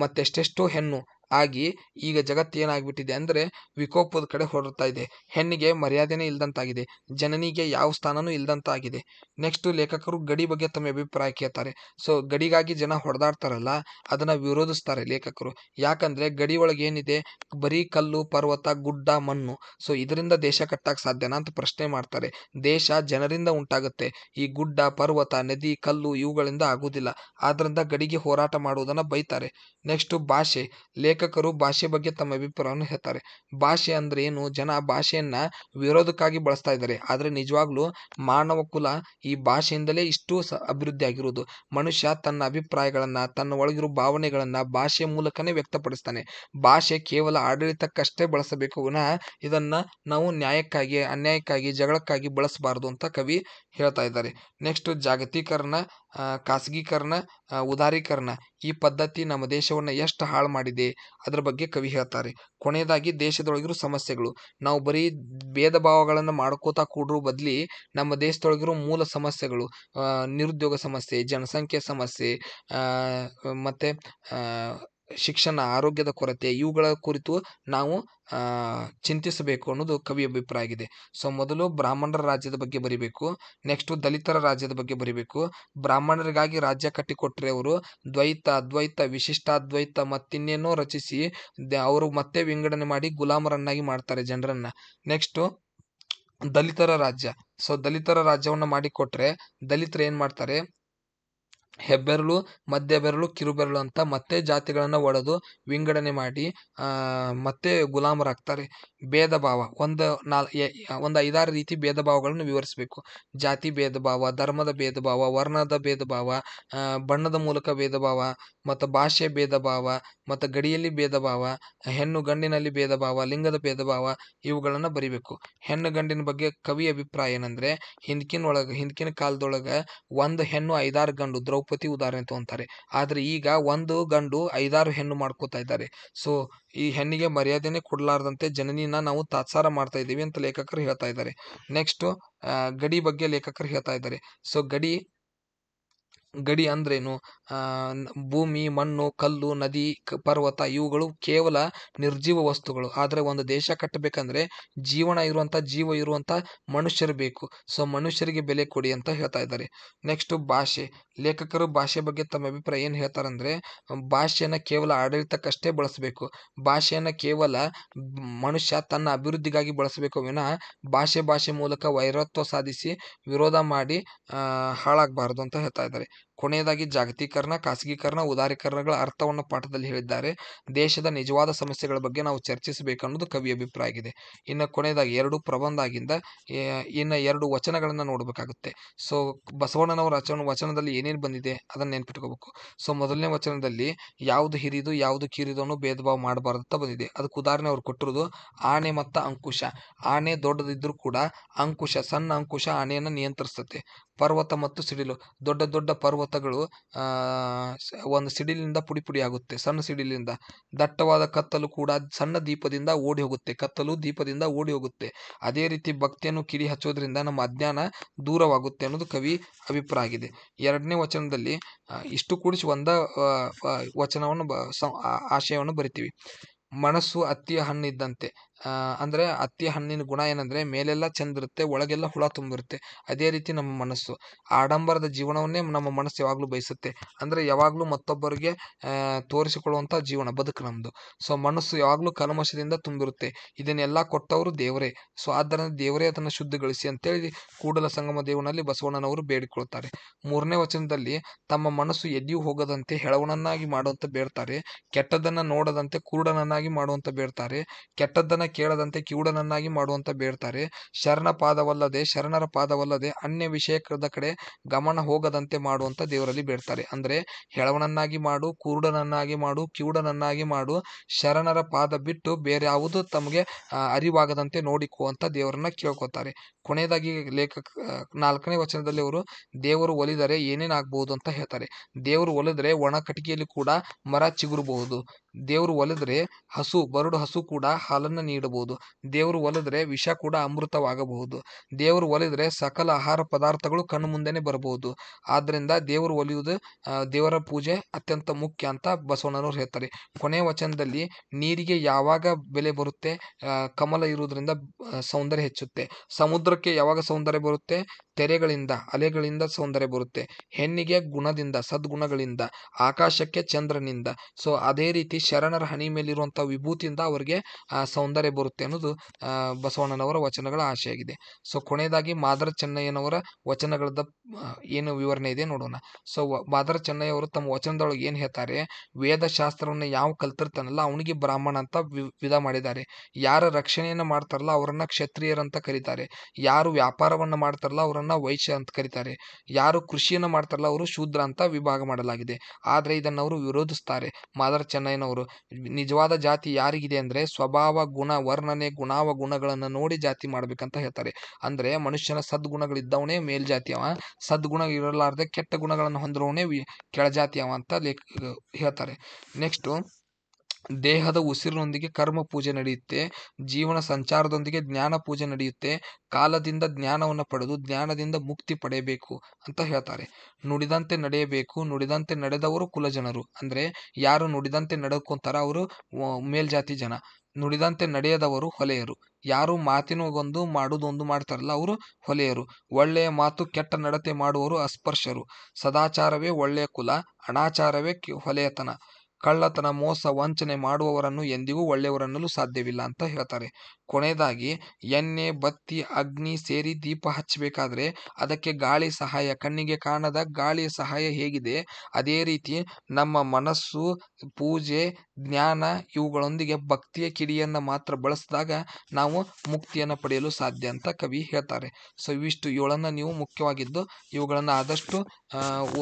ಮತ್ತೆಷ್ಟೆಷ್ಟೋ ಹೆಣ್ಣು ಆಗಿ ಈಗ ಜಗತ್ತು ಏನಾಗ್ಬಿಟ್ಟಿದೆ ಅಂದರೆ ವಿಕೋಪದ ಕಡೆ ಹೊರಡ್ತಾ ಇದೆ ಹೆಣ್ಣಿಗೆ ಮರ್ಯಾದೆನೇ ಇಲ್ದಂತಾಗಿದೆ ಜನನಿಗೆ ಯಾವ ಸ್ಥಾನನೂ ಇಲ್ದಂತಾಗಿದೆ ನೆಕ್ಸ್ಟು ಲೇಖಕರು ಗಡಿ ಬಗ್ಗೆ ತಮ್ಮ ಅಭಿಪ್ರಾಯ ಕೇಳ್ತಾರೆ ಸೊ ಗಡಿಗಾಗಿ ಜನ ಹೊಡೆದಾಡ್ತಾರಲ್ಲ ಅದನ್ನು ವಿರೋಧಿಸ್ತಾರೆ ಲೇಖಕರು ಯಾಕಂದರೆ ಗಡಿ ಒಳಗೆ ಏನಿದೆ ಬರೀ ಕಲ್ಲು ಪರ್ವತ ಗುಡ್ಡ ಮಣ್ಣು ಸೊ ಇದರಿಂದ ದೇಶ ಕಟ್ಟಕ್ಕೆ ಸಾಧ್ಯನಾ ಅಂತ ಪ್ರಶ್ನೆ ಮಾಡ್ತಾರೆ ದೇಶ ಜನರಿಂದ ಉಂಟಾಗುತ್ತೆ ಈ ಗುಡ್ಡ ಪರ್ವತ ನದಿ ಕಲ್ಲು ಇವುಗಳಿಂದ ಆಗೋದಿಲ್ಲ ಆದ್ದರಿಂದ ಗಡಿಗೆ ಹೋರಾಟ ಮಾಡುವುದನ್ನು ಬೈತಾರೆ ನೆಕ್ಸ್ಟು ಭಾಷೆ ಲೇಖ ಲೇಖಕರು ಭಾಷೆ ಬಗ್ಗೆ ತಮ್ಮ ಅಭಿಪ್ರಾಯವನ್ನು ಹೇಳ್ತಾರೆ ಭಾಷೆ ಅಂದ್ರೆ ಏನು ಜನ ಭಾಷೆಯನ್ನ ವಿರೋಧಕ್ಕಾಗಿ ಬಳಸ್ತಾ ಇದ್ದಾರೆ ಆದ್ರೆ ನಿಜವಾಗ್ಲೂ ಮಾನವ ಕುಲ ಈ ಭಾಷೆಯಿಂದಲೇ ಇಷ್ಟು ಅಭಿವೃದ್ಧಿ ಆಗಿರುವುದು ಮನುಷ್ಯ ತನ್ನ ಅಭಿಪ್ರಾಯಗಳನ್ನ ತನ್ನ ಒಳಗಿರುವ ಭಾವನೆಗಳನ್ನ ಭಾಷೆ ಮೂಲಕನೇ ವ್ಯಕ್ತಪಡಿಸ್ತಾನೆ ಭಾಷೆ ಕೇವಲ ಆಡಳಿತಕ್ಕಷ್ಟೇ ಬಳಸಬೇಕು ಗುಣ ಇದನ್ನ ನಾವು ನ್ಯಾಯಕ್ಕಾಗಿ ಅನ್ಯಾಯಕ್ಕಾಗಿ ಜಗಳಕ್ಕಾಗಿ ಬಳಸಬಾರದು ಅಂತ ಕವಿ ಹೇಳ್ತಾ ಇದ್ದಾರೆ ನೆಕ್ಸ್ಟ್ ಜಾಗತೀಕರಣ ಖಾಸಗೀಕರಣ ಉದಾರೀಕರಣ ಈ ಪದ್ಧತಿ ನಮ್ಮ ದೇಶವನ್ನು ಎಷ್ಟು ಹಾಳು ಮಾಡಿದೆ ಅದ್ರ ಬಗ್ಗೆ ಕವಿ ಹೇಳ್ತಾರೆ ಕೊನೆಯದಾಗಿ ದೇಶದೊಳಗಿರೋ ಸಮಸ್ಯೆಗಳು ನಾವು ಬರೀ ಭೇದ ಭಾವಗಳನ್ನು ಮಾಡ್ಕೋತಾ ಕೂಡ್ರು ಬದಲಿ ನಮ್ಮ ದೇಶದೊಳಗಿರೋ ಮೂಲ ಸಮಸ್ಯೆಗಳು ನಿರುದ್ಯೋಗ ಸಮಸ್ಯೆ ಜನಸಂಖ್ಯೆ ಸಮಸ್ಯೆ ಮತ್ತು ಶಿಕ್ಷಣ ಆರೋಗ್ಯದ ಕೊರತೆ ಇವುಗಳ ಕುರಿತು ನಾವು ಚಿಂತಿಸಬೇಕು ಅನ್ನೋದು ಕವಿ ಅಭಿಪ್ರಾಯ ಆಗಿದೆ ಸೊ ಮೊದಲು ಬ್ರಾಹ್ಮಣರ ರಾಜ್ಯದ ಬಗ್ಗೆ ಬರಿಬೇಕು ನೆಕ್ಸ್ಟು ದಲಿತರ ರಾಜ್ಯದ ಬಗ್ಗೆ ಬರಿಬೇಕು ಬ್ರಾಹ್ಮಣರಿಗಾಗಿ ರಾಜ್ಯ ಕಟ್ಟಿಕೊಟ್ರೆ ಅವರು ದ್ವೈತ ಅದ್ವೈತ ವಿಶಿಷ್ಟಾದ್ವೈತ ಮತ್ತಿನ್ನೇನೋ ರಚಿಸಿ ದ ಅವರು ಮತ್ತೆ ವಿಂಗಡಣೆ ಮಾಡಿ ಗುಲಾಮರನ್ನಾಗಿ ಮಾಡ್ತಾರೆ ಜನರನ್ನ ನೆಕ್ಸ್ಟು ದಲಿತರ ರಾಜ್ಯ ಸೊ ದಲಿತರ ರಾಜ್ಯವನ್ನು ಮಾಡಿಕೊಟ್ರೆ ದಲಿತರು ಏನು ಮಾಡ್ತಾರೆ ಹೆಬ್ಬೆರಳು ಬೆರಳು ಕಿರುಬೆರಳು ಅಂತ ಮತ್ತೆ ಜಾತಿಗಳನ್ನು ಒಡೆದು ವಿಂಗಡನೆ ಮಾಡಿ ಮತ್ತೆ ಗುಲಾಮರಾಗ್ತಾರೆ ಭೇದ ಭಾವ ಒಂದು ನಾಲ್ ಒಂದು ಐದಾರು ರೀತಿ ಭೇದ ಭಾವಗಳನ್ನು ವಿವರಿಸಬೇಕು ಜಾತಿ ಭೇದ ಭಾವ ಧರ್ಮದ ಭೇದ ಭಾವ ವರ್ಣದ ಭೇದ ಭಾವ ಬಣ್ಣದ ಮೂಲಕ ಭೇದ ಭಾವ ಮತ್ತು ಭಾಷೆ ಭೇದ ಭಾವ ಮತ್ತು ಗಡಿಯಲ್ಲಿ ಭೇದ ಭಾವ ಹೆಣ್ಣು ಗಂಡಿನಲ್ಲಿ ಭೇದ ಭಾವ ಲಿಂಗದ ಭೇದ ಭಾವ ಇವುಗಳನ್ನು ಬರಿಬೇಕು ಹೆಣ್ಣು ಗಂಡಿನ ಬಗ್ಗೆ ಕವಿ ಅಭಿಪ್ರಾಯ ಏನಂದರೆ ಹಿಂದ್ಕಿನ ಒಳಗೆ ಹಿಂದ್ಕಿನ ಕಾಲದೊಳಗೆ ಒಂದು ಹೆಣ್ಣು ಐದಾರು ಗಂಡು ದ್ರೌಪದಿ ಉದಾಹರಣೆ ತೊಗೊಂತಾರೆ ಆದರೆ ಈಗ ಒಂದು ಗಂಡು ಐದಾರು ಹೆಣ್ಣು ಮಾಡ್ಕೋತಾ ಇದ್ದಾರೆ ಸೊ ಈ ಹೆಣ್ಣಿಗೆ ಮರ್ಯಾದೆನೇ ಕೊಡಲಾರ್ದಂತೆ ಜನನಿನ ನಾವು ತಾತ್ಸಾರ ಮಾಡ್ತಾ ಇದ್ದೀವಿ ಅಂತ ಲೇಖಕರು ಹೇಳ್ತಾ ಇದ್ದಾರೆ ನೆಕ್ಸ್ಟು ಗಡಿ ಬಗ್ಗೆ ಲೇಖಕರು ಹೇಳ್ತಾ ಇದ್ದಾರೆ ಸೊ ಗಡಿ ಗಡಿ ಅಂದ್ರೇನು ಭೂಮಿ ಮಣ್ಣು ಕಲ್ಲು ನದಿ ಪರ್ವತ ಇವುಗಳು ಕೇವಲ ನಿರ್ಜೀವ ವಸ್ತುಗಳು ಆದರೆ ಒಂದು ದೇಶ ಕಟ್ಟಬೇಕಂದ್ರೆ ಜೀವನ ಇರುವಂಥ ಜೀವ ಇರುವಂಥ ಮನುಷ್ಯರು ಬೇಕು ಸೊ ಮನುಷ್ಯರಿಗೆ ಬೆಲೆ ಕೊಡಿ ಅಂತ ಹೇಳ್ತಾ ಇದ್ದಾರೆ ನೆಕ್ಸ್ಟು ಭಾಷೆ ಲೇಖಕರು ಭಾಷೆ ಬಗ್ಗೆ ತಮ್ಮ ಅಭಿಪ್ರಾಯ ಏನು ಹೇಳ್ತಾರಂದರೆ ಭಾಷೆಯನ್ನು ಕೇವಲ ಆಡಳಿತಕ್ಕಷ್ಟೇ ಬಳಸಬೇಕು ಭಾಷೆಯನ್ನು ಕೇವಲ ಮನುಷ್ಯ ತನ್ನ ಅಭಿವೃದ್ಧಿಗಾಗಿ ಬಳಸಬೇಕು ವಿನಃ ಭಾಷೆ ಭಾಷೆ ಮೂಲಕ ವೈರತ್ವ ಸಾಧಿಸಿ ವಿರೋಧ ಮಾಡಿ ಹಾಳಾಗಬಾರ್ದು ಅಂತ ಹೇಳ್ತಾ ಇದ್ದಾರೆ ಕೊನೆಯದಾಗಿ ಜಾಗತೀಕರಣ ಖಾಸಗೀಕರಣ ಉದಾರೀಕರಣಗಳ ಅರ್ಥವನ್ನು ಪಾಠದಲ್ಲಿ ಹೇಳಿದ್ದಾರೆ ದೇಶದ ನಿಜವಾದ ಸಮಸ್ಯೆಗಳ ಬಗ್ಗೆ ನಾವು ಚರ್ಚಿಸಬೇಕನ್ನೋದು ಕವಿ ಅಭಿಪ್ರಾಯ ಆಗಿದೆ ಇನ್ನು ಕೊನೆಯದಾಗಿ ಎರಡು ಪ್ರಬಂಧ ಆಗಿಂದ ಇನ್ನು ಎರಡು ವಚನಗಳನ್ನು ನೋಡಬೇಕಾಗುತ್ತೆ ಸೊ ಬಸವಣ್ಣನವರ ವಚನದಲ್ಲಿ ಏನೇನು ಬಂದಿದೆ ಅದನ್ನು ನೆನ್ಪಿಟ್ಕೋಬೇಕು ಸೊ ಮೊದಲನೇ ವಚನದಲ್ಲಿ ಯಾವುದು ಹಿರಿದು ಯಾವುದು ಕಿರಿದು ಅನ್ನೋ ಭೇದ ಭಾವ ಮಾಡಬಾರ್ದು ಅಂತ ಬಂದಿದೆ ಅದಕ್ಕೆ ಉದಾಹರಣೆ ಅವರು ಕೊಟ್ಟಿರೋದು ಆನೆ ಮತ್ತು ಅಂಕುಶ ಆನೆ ದೊಡ್ಡದಿದ್ದರೂ ಕೂಡ ಅಂಕುಶ ಸಣ್ಣ ಅಂಕುಶ ಆನೆಯನ್ನು ನಿಯಂತ್ರಿಸುತ್ತೆ ಪರ್ವತ ಮತ್ತು ಸಿಡಿಲು ದೊಡ್ಡ ದೊಡ್ಡ ಪರ್ವತ ಪರ್ವತಗಳು ಒಂದು ಸಿಡಿಲಿನಿಂದ ಪುಡಿ ಆಗುತ್ತೆ ಸಣ್ಣ ಸಿಡಿಲಿಂದ ದಟ್ಟವಾದ ಕತ್ತಲು ಕೂಡ ಸಣ್ಣ ದೀಪದಿಂದ ಓಡಿ ಹೋಗುತ್ತೆ ಕತ್ತಲು ದೀಪದಿಂದ ಓಡಿ ಹೋಗುತ್ತೆ ಅದೇ ರೀತಿ ಭಕ್ತಿಯನ್ನು ಕಿಡಿ ಹಚ್ಚೋದ್ರಿಂದ ನಮ್ಮ ಅಜ್ಞಾನ ದೂರವಾಗುತ್ತೆ ಅನ್ನೋದು ಕವಿ ಅಭಿಪ್ರಾಯ ಆಗಿದೆ ಎರಡನೇ ವಚನದಲ್ಲಿ ಇಷ್ಟು ಕೂಡಿಸಿ ಒಂದ ವಚನವನ್ನು ಆಶಯವನ್ನು ಬರಿತೀವಿ ಮನಸ್ಸು ಅತ್ತಿಯ ಹಣ್ಣಿದ್ದಂತೆ ಅಂದರೆ ಅತ್ತಿ ಹಣ್ಣಿನ ಗುಣ ಏನಂದರೆ ಮೇಲೆಲ್ಲ ಚಂದಿರುತ್ತೆ ಒಳಗೆಲ್ಲ ಹುಳ ತುಂಬಿರುತ್ತೆ ಅದೇ ರೀತಿ ನಮ್ಮ ಮನಸ್ಸು ಆಡಂಬರದ ಜೀವನವನ್ನೇ ನಮ್ಮ ಮನಸ್ಸು ಯಾವಾಗಲೂ ಬಯಸುತ್ತೆ ಅಂದ್ರೆ ಯಾವಾಗಲೂ ಮತ್ತೊಬ್ಬರಿಗೆ ತೋರಿಸಿಕೊಳ್ಳುವಂಥ ಜೀವನ ಬದುಕು ನಮ್ಮದು ಸೊ ಮನಸ್ಸು ಯಾವಾಗಲೂ ಕಲಮಶದಿಂದ ತುಂಬಿರುತ್ತೆ ಇದನ್ನೆಲ್ಲ ಕೊಟ್ಟವರು ದೇವರೇ ಸೊ ಆದ್ದರಿಂದ ದೇವರೇ ಅದನ್ನು ಶುದ್ಧಗೊಳಿಸಿ ಅಂತೇಳಿ ಕೂಡಲ ಸಂಗಮ ದೇವನಲ್ಲಿ ಬಸವಣ್ಣನವರು ಬೇಡಿಕೊಳ್ತಾರೆ ಮೂರನೇ ವಚನದಲ್ಲಿ ತಮ್ಮ ಮನಸ್ಸು ಎದ್ಯೂ ಹೋಗದಂತೆ ಹೆಳವನನ್ನಾಗಿ ಮಾಡುವಂತ ಬೇಡ್ತಾರೆ ಕೆಟ್ಟದನ್ನ ನೋಡದಂತೆ ಕುರುಡನನ್ನಾಗಿ ಮಾಡುವಂತ ಬೇಡ್ತಾರೆ ಕೆಟ್ಟದ್ದನ್ನು ಕೇಳದಂತೆ ಕಿವುಡನನ್ನಾಗಿ ಮಾಡುವಂತ ಬೇಡ್ತಾರೆ. ಶರಣ ಪಾದವಲ್ಲದೆ ಶರಣರ ಪಾದವಲ್ಲದೆ ಅನ್ಯ ವಿಷಯದ ಕಡೆ ಗಮನ ಹೋಗದಂತೆ ಮಾಡುವಂತ ದೇವರಲ್ಲಿ ಬೇಡ್ತಾರೆ. ಅಂದ್ರೆ ಹೆಳವನನ್ನಾಗಿ ಮಾಡು, ಕುರುಡನನ್ನಾಗಿ ಮಾಡು, ಕಿವುಡನನ್ನಾಗಿ ಮಾಡು, ಶರಣರ ಪಾದ ಬಿಟ್ಟು ಯಾವುದು ತಮಗೆ ಅರಿವಾಗದಂತೆ ನೋಡಿಕೋ ಅಂತ ದೇವರನ್ನ ಕೇಳ್ಕೋತಾರೆ. ಕೊನೆಯದಾಗಿ ಲೇಖಕ ನಾಲ್ಕನೇ ವಚನದಲ್ಲಿ ಅವರು ದೇವರು ಒಲಿದರೆ ಏನೇನಾಗಬಹುದು ಅಂತ ಹೇಳ್ತಾರೆ. ದೇವರು ಒಲಿದರೆ ಒಣ ಕಟ್ಟಿಗೆಯಲ್ಲಿ ಕೂಡ ಮರ ಚಿಗುರಬಹುದು. ದೇವರು ಒಲಿದ್ರೆ ಹಸು ಬರಡು ಹಸು ಕೂಡ ಹಾಲನ್ನು ನೀಡಬಹುದು ದೇವರು ಒಲಿದ್ರೆ ವಿಷ ಕೂಡ ಅಮೃತವಾಗಬಹುದು ದೇವರು ಒಲಿದ್ರೆ ಸಕಲ ಆಹಾರ ಪದಾರ್ಥಗಳು ಕಣ್ಣು ಮುಂದೆನೆ ಬರಬಹುದು ಆದ್ದರಿಂದ ದೇವರು ಒಲಿಯುವುದು ದೇವರ ಪೂಜೆ ಅತ್ಯಂತ ಮುಖ್ಯ ಅಂತ ಬಸವಣ್ಣನವರು ಹೇಳ್ತಾರೆ ಕೊನೆಯ ವಚನದಲ್ಲಿ ನೀರಿಗೆ ಯಾವಾಗ ಬೆಲೆ ಬರುತ್ತೆ ಕಮಲ ಇರುವುದರಿಂದ ಸೌಂದರ್ಯ ಹೆಚ್ಚುತ್ತೆ ಸಮುದ್ರಕ್ಕೆ ಯಾವಾಗ ಸೌಂದರ್ಯ ಬರುತ್ತೆ ತೆರೆಗಳಿಂದ ಅಲೆಗಳಿಂದ ಸೌಂದರ್ಯ ಬರುತ್ತೆ ಹೆಣ್ಣಿಗೆ ಗುಣದಿಂದ ಸದ್ಗುಣಗಳಿಂದ ಆಕಾಶಕ್ಕೆ ಚಂದ್ರನಿಂದ ಸೊ ಅದೇ ರೀತಿ ಶರಣರ ಹಣಿ ಮೇಲಿರುವಂಥ ವಿಭೂತಿಯಿಂದ ಅವರಿಗೆ ಸೌಂದರ್ಯ ಬರುತ್ತೆ ಅನ್ನೋದು ಬಸವಣ್ಣನವರ ವಚನಗಳ ಆಶೆಯಾಗಿದೆ ಸೊ ಕೊನೆಯದಾಗಿ ಮಾದರ ಚೆನ್ನಯ್ಯನವರ ವಚನಗಳದ ಏನು ವಿವರಣೆ ಇದೆ ನೋಡೋಣ ಸೊ ಮಾದರ ಚೆನ್ನಯ್ಯವರು ತಮ್ಮ ವಚನದೊಳಗೆ ಏನು ಹೇಳ್ತಾರೆ ಶಾಸ್ತ್ರವನ್ನು ಯಾವ ಕಲ್ತಿರ್ತಾನಲ್ಲ ಅವನಿಗೆ ಬ್ರಾಹ್ಮಣ ಅಂತ ವಿಧ ಮಾಡಿದ್ದಾರೆ ಯಾರ ರಕ್ಷಣೆಯನ್ನು ಮಾಡ್ತಾರಲ್ಲ ಅವರನ್ನು ಕ್ಷತ್ರಿಯರಂತ ಕರೀತಾರೆ ಯಾರು ವ್ಯಾಪಾರವನ್ನು ಮಾಡ್ತಾರಲ್ಲ ಅವರನ್ನು ಅವರನ್ನು ವೈಶ್ಯ ಅಂತ ಕರೀತಾರೆ ಯಾರು ಕೃಷಿಯನ್ನು ಮಾಡ್ತಾರಲ್ಲ ಅವರು ಶೂದ್ರ ಅಂತ ವಿಭಾಗ ಮಾಡಲಾಗಿದೆ ಆದರೆ ಇದನ್ನು ಅವರು ವಿರೋಧಿಸ್ತಾರೆ ಮಾದರ ಚೆನ್ನೈನವರು ನಿಜವಾದ ಜಾತಿ ಯಾರಿಗಿದೆ ಅಂದರೆ ಸ್ವಭಾವ ಗುಣ ವರ್ಣನೆ ಗುಣಾವ ಗುಣಗಳನ್ನು ನೋಡಿ ಜಾತಿ ಮಾಡ್ಬೇಕಂತ ಹೇಳ್ತಾರೆ ಅಂದರೆ ಮನುಷ್ಯನ ಸದ್ಗುಣಗಳಿದ್ದವನೇ ಮೇಲ್ಜಾತಿಯವ ಸದ್ಗುಣ ಇರಲಾರದೆ ಕೆಟ್ಟ ಗುಣಗಳನ್ನು ಹೊಂದಿರುವವನೇ ವಿ ಅವ ಅಂತ ಹೇಳ್ತಾರೆ ನೆಕ್ಸ್ಟು ದೇಹದ ಉಸಿರಿನೊಂದಿಗೆ ಕರ್ಮ ಪೂಜೆ ನಡೆಯುತ್ತೆ ಜೀವನ ಸಂಚಾರದೊಂದಿಗೆ ಜ್ಞಾನ ಪೂಜೆ ನಡೆಯುತ್ತೆ ಕಾಲದಿಂದ ಜ್ಞಾನವನ್ನು ಪಡೆದು ಜ್ಞಾನದಿಂದ ಮುಕ್ತಿ ಪಡೆಯಬೇಕು ಅಂತ ಹೇಳ್ತಾರೆ ನುಡಿದಂತೆ ನಡೆಯಬೇಕು ನುಡಿದಂತೆ ನಡೆದವರು ಕುಲಜನರು ಅಂದರೆ ಯಾರು ನುಡಿದಂತೆ ನಡ್ಕೊಂತಾರ ಅವರು ಮೇಲ್ಜಾತಿ ಜನ ನುಡಿದಂತೆ ನಡೆಯದವರು ಹೊಲೆಯರು ಯಾರು ಮಾತಿನೊಂದು ಮಾಡುವುದೊಂದು ಮಾಡ್ತಾರಲ್ಲ ಅವರು ಹೊಲೆಯರು ಒಳ್ಳೆಯ ಮಾತು ಕೆಟ್ಟ ನಡತೆ ಮಾಡುವವರು ಅಸ್ಪರ್ಶರು ಸದಾಚಾರವೇ ಒಳ್ಳೆಯ ಕುಲ ಅನಾಚಾರವೇ ಹೊಲೆಯತನ ಕಳ್ಳತನ ಮೋಸ ವಂಚನೆ ಮಾಡುವವರನ್ನು ಎಂದಿಗೂ ಒಳ್ಳೆಯವರನ್ನಲು ಸಾಧ್ಯವಿಲ್ಲ ಅಂತ ಹೇಳ್ತಾರೆ ಕೊನೆಯದಾಗಿ ಎಣ್ಣೆ ಬತ್ತಿ ಅಗ್ನಿ ಸೇರಿ ದೀಪ ಹಚ್ಚಬೇಕಾದ್ರೆ ಅದಕ್ಕೆ ಗಾಳಿ ಸಹಾಯ ಕಣ್ಣಿಗೆ ಕಾಣದ ಗಾಳಿ ಸಹಾಯ ಹೇಗಿದೆ ಅದೇ ರೀತಿ ನಮ್ಮ ಮನಸ್ಸು ಪೂಜೆ ಜ್ಞಾನ ಇವುಗಳೊಂದಿಗೆ ಭಕ್ತಿಯ ಕಿಡಿಯನ್ನು ಮಾತ್ರ ಬಳಸಿದಾಗ ನಾವು ಮುಕ್ತಿಯನ್ನು ಪಡೆಯಲು ಸಾಧ್ಯ ಅಂತ ಕವಿ ಹೇಳ್ತಾರೆ ಸೊ ಇವಿಷ್ಟು ಇವುಗಳನ್ನು ನೀವು ಮುಖ್ಯವಾಗಿದ್ದು ಇವುಗಳನ್ನು ಆದಷ್ಟು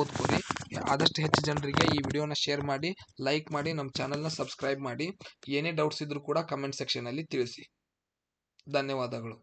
ಓದ್ಕೊಡಿ ಆದಷ್ಟು ಹೆಚ್ಚು ಜನರಿಗೆ ಈ ವಿಡಿಯೋನ ಶೇರ್ ಮಾಡಿ ಲೈಕ್ ಮಾಡಿ ನಮ್ಮ ಚಾನಲ್ನ ಸಬ್ಸ್ಕ್ರೈಬ್ ಮಾಡಿ ಏನೇ ಡೌಟ್ಸ್ ಇದ್ದರೂ ಕೂಡ ಕಮೆಂಟ್ ಸೆಕ್ಷನಲ್ಲಿ ತಿಳಿಸಿ ಧನ್ಯವಾದಗಳು